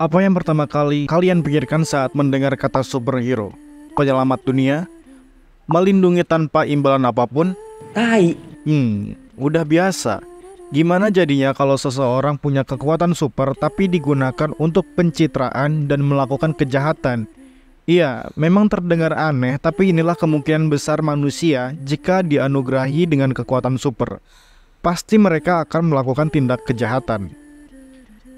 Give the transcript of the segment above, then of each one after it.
Apa yang pertama kali kalian pikirkan saat mendengar kata superhero? Penyelamat dunia? Melindungi tanpa imbalan apapun? Tai. Hmm, udah biasa. Gimana jadinya kalau seseorang punya kekuatan super tapi digunakan untuk pencitraan dan melakukan kejahatan? Iya, memang terdengar aneh, tapi inilah kemungkinan besar manusia jika dianugerahi dengan kekuatan super. Pasti mereka akan melakukan tindak kejahatan.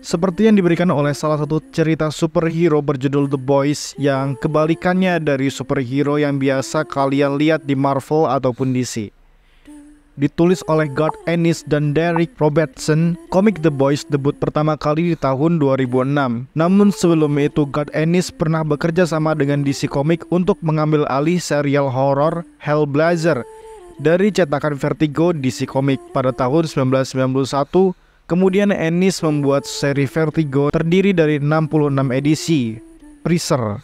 Seperti yang diberikan oleh salah satu cerita superhero berjudul The Boys yang kebalikannya dari superhero yang biasa kalian lihat di Marvel ataupun DC. Ditulis oleh God Ennis dan Derek Robertson, komik The Boys debut pertama kali di tahun 2006. Namun sebelum itu, God Ennis pernah bekerja sama dengan DC Comics untuk mengambil alih serial horor Hellblazer dari cetakan Vertigo DC Comics pada tahun 1991 Kemudian Ennis membuat seri Vertigo terdiri dari 66 edisi, Preacher.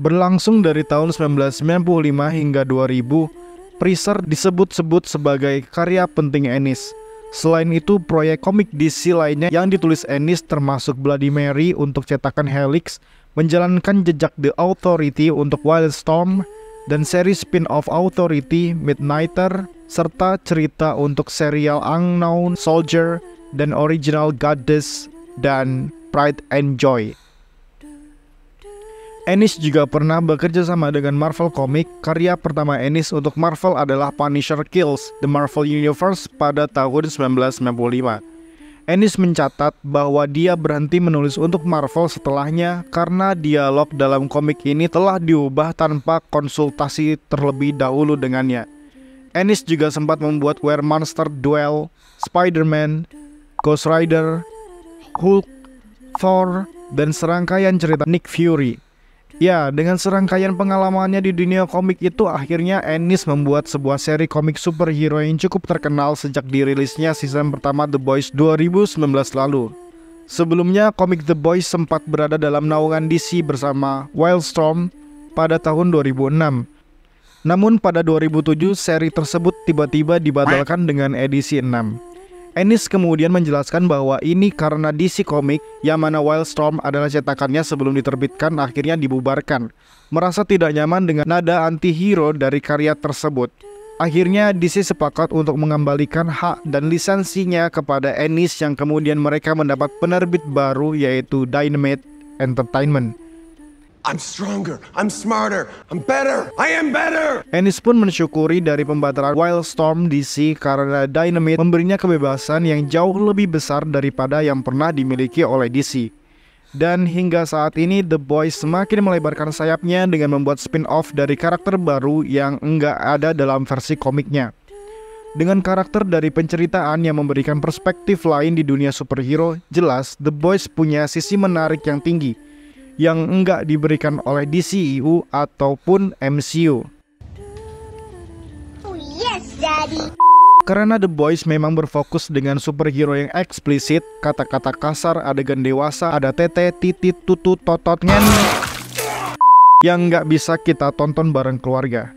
Berlangsung dari tahun 1995 hingga 2000, Preacher disebut-sebut sebagai karya penting Ennis. Selain itu, proyek komik DC lainnya yang ditulis Ennis termasuk Bloody Mary untuk cetakan Helix, menjalankan jejak The Authority untuk Wildstorm, dan seri spin-off Authority, Midnighter, serta cerita untuk serial Unknown Soldier dan original Goddess dan Pride and Joy. Ennis juga pernah bekerja sama dengan Marvel Comic. Karya pertama Ennis untuk Marvel adalah Punisher Kills The Marvel Universe pada tahun 1995. Ennis mencatat bahwa dia berhenti menulis untuk Marvel setelahnya karena dialog dalam komik ini telah diubah tanpa konsultasi terlebih dahulu dengannya. Ennis juga sempat membuat Where Monster Dwell, Spider-Man, Ghost Rider, Hulk, Thor, dan serangkaian cerita Nick Fury. Ya, dengan serangkaian pengalamannya di dunia komik itu akhirnya Ennis membuat sebuah seri komik superhero yang cukup terkenal sejak dirilisnya season pertama The Boys 2019 lalu. Sebelumnya, komik The Boys sempat berada dalam naungan DC bersama Wildstorm pada tahun 2006. Namun pada 2007, seri tersebut tiba-tiba dibatalkan dengan edisi 6. Ennis kemudian menjelaskan bahwa ini karena DC Comics yang mana Wildstorm adalah cetakannya sebelum diterbitkan akhirnya dibubarkan. Merasa tidak nyaman dengan nada anti-hero dari karya tersebut. Akhirnya DC sepakat untuk mengembalikan hak dan lisensinya kepada Ennis yang kemudian mereka mendapat penerbit baru yaitu Dynamite Entertainment. I'm stronger, I'm smarter, I'm better, I am better. Ennis pun mensyukuri dari pembatalan Wildstorm DC karena Dynamite memberinya kebebasan yang jauh lebih besar daripada yang pernah dimiliki oleh DC. Dan hingga saat ini The Boys semakin melebarkan sayapnya dengan membuat spin-off dari karakter baru yang enggak ada dalam versi komiknya. Dengan karakter dari penceritaan yang memberikan perspektif lain di dunia superhero, jelas The Boys punya sisi menarik yang tinggi yang enggak diberikan oleh DCU e ataupun MCU. Oh, Karena The Boys memang berfokus dengan superhero yang eksplisit, kata-kata kasar, adegan dewasa, ada tete, titit, tutu, totot, ngen, yang nggak bisa kita tonton bareng keluarga.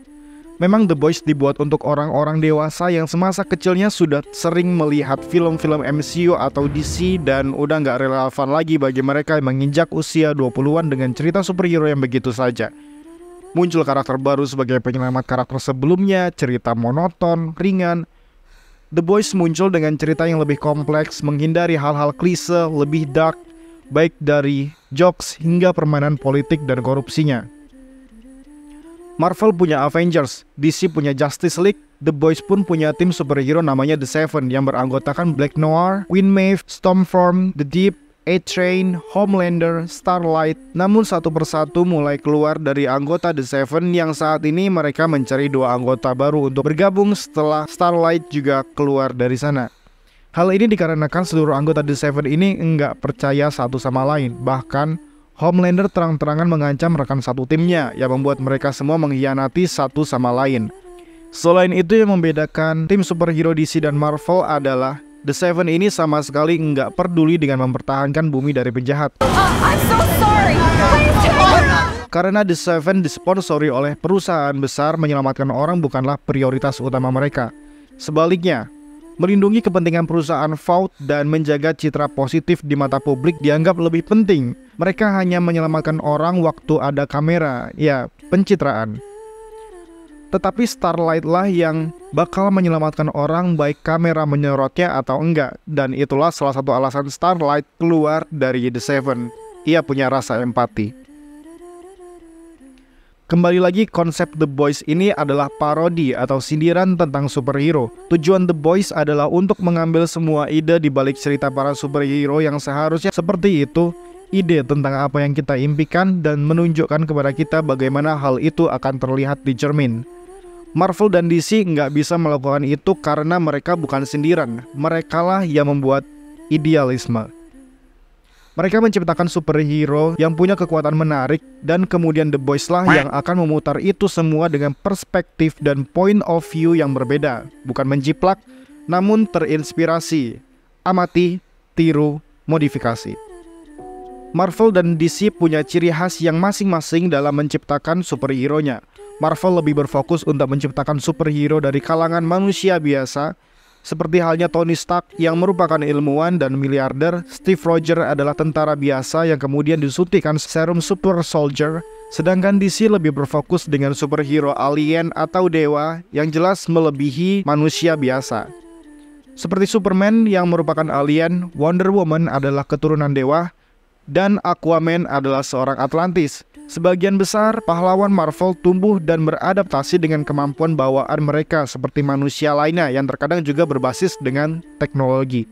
Memang The Boys dibuat untuk orang-orang dewasa yang semasa kecilnya sudah sering melihat film-film MCU atau DC dan udah nggak relevan lagi bagi mereka yang menginjak usia 20-an dengan cerita superhero yang begitu saja. Muncul karakter baru sebagai penyelamat karakter sebelumnya, cerita monoton, ringan. The Boys muncul dengan cerita yang lebih kompleks, menghindari hal-hal klise, lebih dark, baik dari jokes hingga permainan politik dan korupsinya. Marvel punya Avengers, DC punya Justice League, The Boys pun punya tim superhero namanya The Seven yang beranggotakan Black Noir, Queen Maeve, Stormfront, The Deep, A-Train, Homelander, Starlight. Namun satu persatu mulai keluar dari anggota The Seven yang saat ini mereka mencari dua anggota baru untuk bergabung setelah Starlight juga keluar dari sana. Hal ini dikarenakan seluruh anggota The Seven ini enggak percaya satu sama lain, bahkan Homelander terang-terangan mengancam rekan satu timnya yang membuat mereka semua mengkhianati satu sama lain. Selain itu yang membedakan tim superhero DC dan Marvel adalah The Seven ini sama sekali nggak peduli dengan mempertahankan bumi dari penjahat. Uh, Karena The Seven disponsori oleh perusahaan besar menyelamatkan orang bukanlah prioritas utama mereka. Sebaliknya, Melindungi kepentingan perusahaan Vault dan menjaga citra positif di mata publik dianggap lebih penting. Mereka hanya menyelamatkan orang waktu ada kamera, ya pencitraan. Tetapi Starlight lah yang bakal menyelamatkan orang baik kamera menyorotnya atau enggak. Dan itulah salah satu alasan Starlight keluar dari The Seven. Ia punya rasa empati. Kembali lagi, konsep The Boys ini adalah parodi atau sindiran tentang superhero. Tujuan The Boys adalah untuk mengambil semua ide di balik cerita para superhero yang seharusnya seperti itu, ide tentang apa yang kita impikan dan menunjukkan kepada kita bagaimana hal itu akan terlihat di cermin. Marvel dan DC nggak bisa melakukan itu karena mereka bukan sindiran, merekalah yang membuat idealisme. Mereka menciptakan superhero yang punya kekuatan menarik dan kemudian The Boys lah yang akan memutar itu semua dengan perspektif dan point of view yang berbeda. Bukan menjiplak, namun terinspirasi. Amati, tiru, modifikasi. Marvel dan DC punya ciri khas yang masing-masing dalam menciptakan superhero-nya. Marvel lebih berfokus untuk menciptakan superhero dari kalangan manusia biasa, seperti halnya Tony Stark yang merupakan ilmuwan dan miliarder, Steve Rogers adalah tentara biasa yang kemudian disuntikan serum super soldier Sedangkan DC lebih berfokus dengan superhero alien atau dewa yang jelas melebihi manusia biasa. Seperti Superman yang merupakan alien, Wonder Woman adalah keturunan dewa, dan Aquaman adalah seorang Atlantis. Sebagian besar pahlawan Marvel tumbuh dan beradaptasi dengan kemampuan bawaan mereka seperti manusia lainnya yang terkadang juga berbasis dengan teknologi.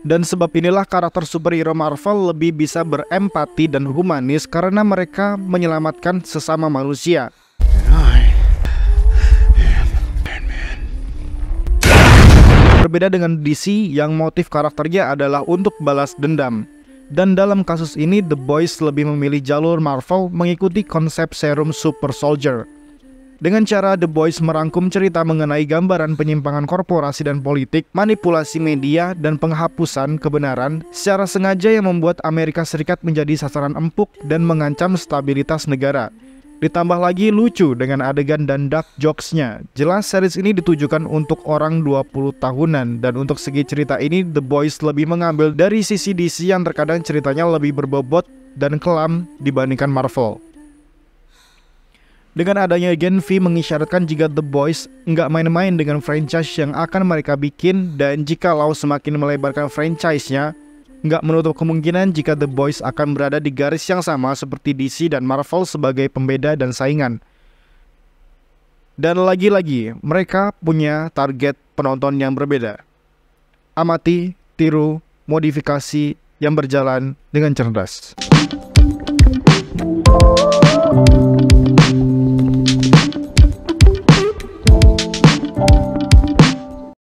Dan sebab inilah karakter superhero Marvel lebih bisa berempati dan humanis karena mereka menyelamatkan sesama manusia. Berbeda dengan DC yang motif karakternya adalah untuk balas dendam. Dan dalam kasus ini, The Boys lebih memilih jalur Marvel mengikuti konsep serum Super Soldier. Dengan cara The Boys merangkum cerita mengenai gambaran penyimpangan korporasi dan politik, manipulasi media, dan penghapusan kebenaran secara sengaja yang membuat Amerika Serikat menjadi sasaran empuk dan mengancam stabilitas negara. Ditambah lagi lucu dengan adegan dan dark jokesnya. Jelas series ini ditujukan untuk orang 20 tahunan dan untuk segi cerita ini The Boys lebih mengambil dari sisi DC yang terkadang ceritanya lebih berbobot dan kelam dibandingkan Marvel. Dengan adanya Gen V mengisyaratkan jika The Boys nggak main-main dengan franchise yang akan mereka bikin dan jika Lau semakin melebarkan franchise-nya, nggak menutup kemungkinan jika The Boys akan berada di garis yang sama seperti DC dan Marvel sebagai pembeda dan saingan. Dan lagi-lagi, mereka punya target penonton yang berbeda. Amati, tiru, modifikasi yang berjalan dengan cerdas.